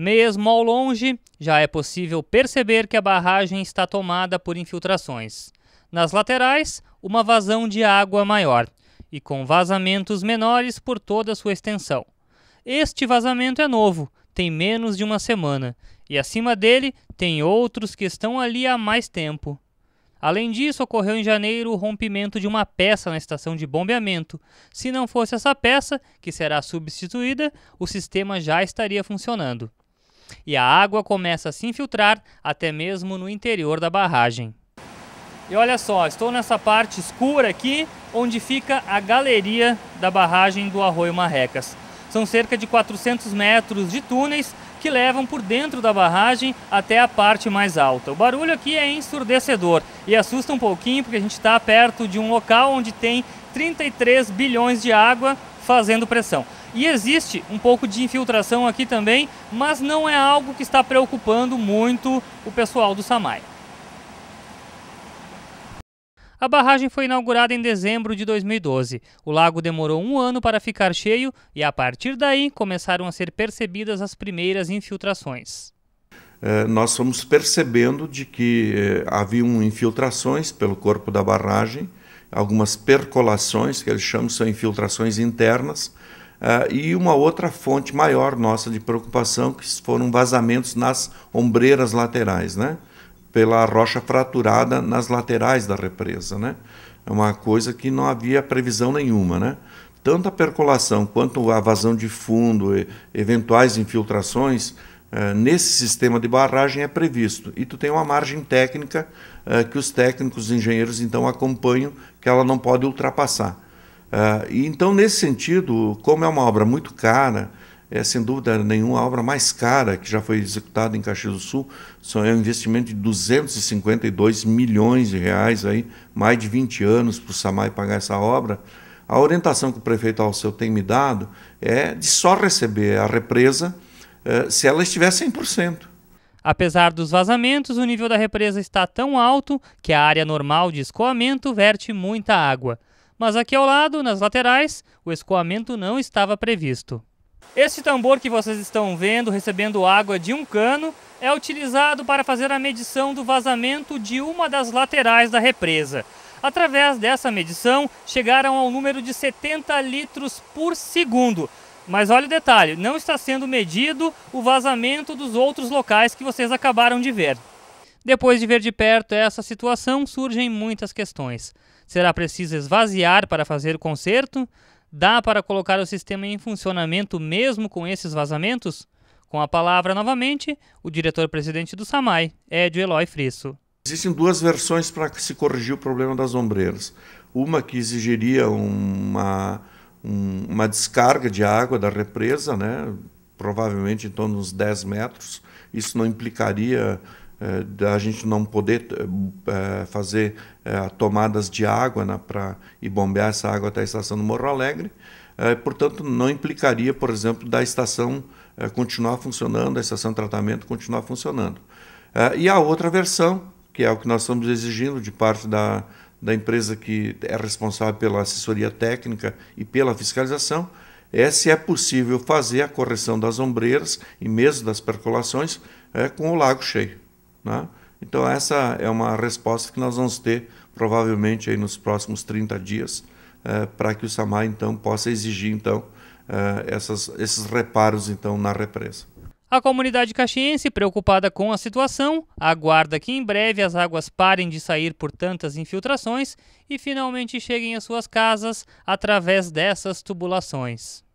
Mesmo ao longe, já é possível perceber que a barragem está tomada por infiltrações. Nas laterais, uma vazão de água maior e com vazamentos menores por toda sua extensão. Este vazamento é novo, tem menos de uma semana, e acima dele tem outros que estão ali há mais tempo. Além disso, ocorreu em janeiro o rompimento de uma peça na estação de bombeamento. Se não fosse essa peça, que será substituída, o sistema já estaria funcionando e a água começa a se infiltrar até mesmo no interior da barragem. E olha só, estou nessa parte escura aqui, onde fica a galeria da barragem do Arroio Marrecas. São cerca de 400 metros de túneis que levam por dentro da barragem até a parte mais alta. O barulho aqui é ensurdecedor e assusta um pouquinho porque a gente está perto de um local onde tem 33 bilhões de água fazendo pressão. E existe um pouco de infiltração aqui também, mas não é algo que está preocupando muito o pessoal do Samay. A barragem foi inaugurada em dezembro de 2012. O lago demorou um ano para ficar cheio e, a partir daí, começaram a ser percebidas as primeiras infiltrações. É, nós fomos percebendo de que é, haviam infiltrações pelo corpo da barragem, algumas percolações, que eles chamam, são infiltrações internas, Uh, e uma outra fonte maior nossa de preocupação, que foram vazamentos nas ombreiras laterais, né? pela rocha fraturada nas laterais da represa. Né? É uma coisa que não havia previsão nenhuma. Né? Tanto a percolação quanto a vazão de fundo, eventuais infiltrações, uh, nesse sistema de barragem é previsto. E tu tem uma margem técnica uh, que os técnicos, os engenheiros, então acompanham, que ela não pode ultrapassar. Uh, então, nesse sentido, como é uma obra muito cara, é sem dúvida nenhuma a obra mais cara que já foi executada em Caxias do Sul. São é um investimento de 252 milhões de reais, aí, mais de 20 anos para o Samai pagar essa obra. A orientação que o prefeito Alceu tem me dado é de só receber a represa uh, se ela estiver 100%. Apesar dos vazamentos, o nível da represa está tão alto que a área normal de escoamento verte muita água mas aqui ao lado, nas laterais, o escoamento não estava previsto. Este tambor que vocês estão vendo recebendo água de um cano é utilizado para fazer a medição do vazamento de uma das laterais da represa. Através dessa medição, chegaram ao número de 70 litros por segundo. Mas olha o detalhe, não está sendo medido o vazamento dos outros locais que vocês acabaram de ver. Depois de ver de perto essa situação, surgem muitas questões. Será preciso esvaziar para fazer o conserto? Dá para colocar o sistema em funcionamento mesmo com esses vazamentos? Com a palavra novamente, o diretor-presidente do SAMAI, Edio Eloy Frisso. Existem duas versões para se corrigir o problema das ombreiras. Uma que exigiria uma, uma descarga de água da represa, né? provavelmente em torno dos 10 metros. Isso não implicaria eh, da gente não poder eh, eh, fazer tomadas de água né, e bombear essa água até a estação do Morro Alegre. portanto, não implicaria, por exemplo, da estação continuar funcionando, a estação de tratamento continuar funcionando. e a outra versão, que é o que nós estamos exigindo de parte da, da empresa que é responsável pela assessoria técnica e pela fiscalização, é se é possível fazer a correção das ombreiras e mesmo das percolações é, com o lago cheio. Né? Então, essa é uma resposta que nós vamos ter provavelmente aí nos próximos 30 dias, eh, para que o Samar então possa exigir então eh, essas, esses reparos então na represa. A comunidade caxiense, preocupada com a situação, aguarda que em breve as águas parem de sair por tantas infiltrações e finalmente cheguem às suas casas através dessas tubulações.